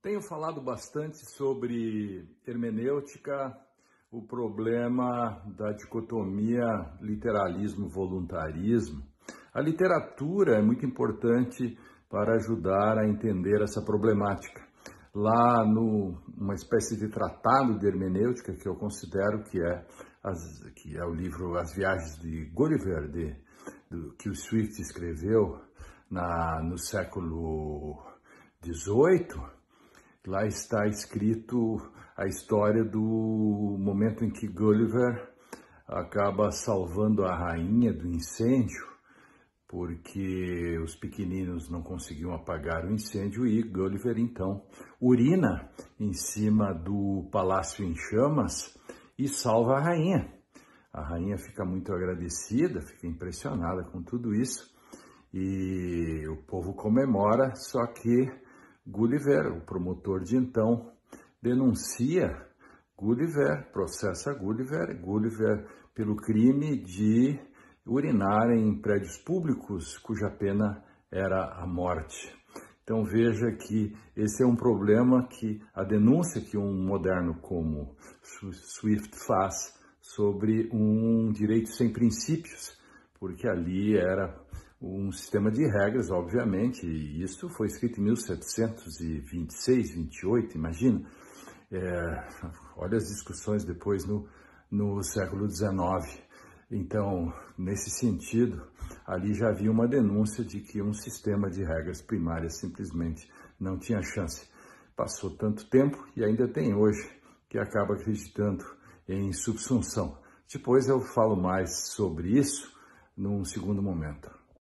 Tenho falado bastante sobre hermenêutica, o problema da dicotomia literalismo-voluntarismo. A literatura é muito importante para ajudar a entender essa problemática. Lá numa espécie de tratado de hermenêutica que eu considero que é, as, que é o livro As Viagens de Gulliver, de, do, que o Swift escreveu na, no século XVIII, Lá está escrito a história do momento em que Gulliver acaba salvando a rainha do incêndio, porque os pequeninos não conseguiam apagar o incêndio e Gulliver então urina em cima do palácio em chamas e salva a rainha. A rainha fica muito agradecida, fica impressionada com tudo isso e o povo comemora, só que Gulliver, o promotor de então, denuncia Gulliver, processa Gulliver, Gulliver pelo crime de urinar em prédios públicos cuja pena era a morte. Então veja que esse é um problema que a denúncia que um moderno como Swift faz sobre um direito sem princípios, porque ali era um sistema de regras, obviamente, e isso foi escrito em 1726, 28, imagina. É, olha as discussões depois no, no século XIX. Então, nesse sentido, ali já havia uma denúncia de que um sistema de regras primárias simplesmente não tinha chance. Passou tanto tempo e ainda tem hoje que acaba acreditando em subsunção. Depois eu falo mais sobre isso num segundo momento.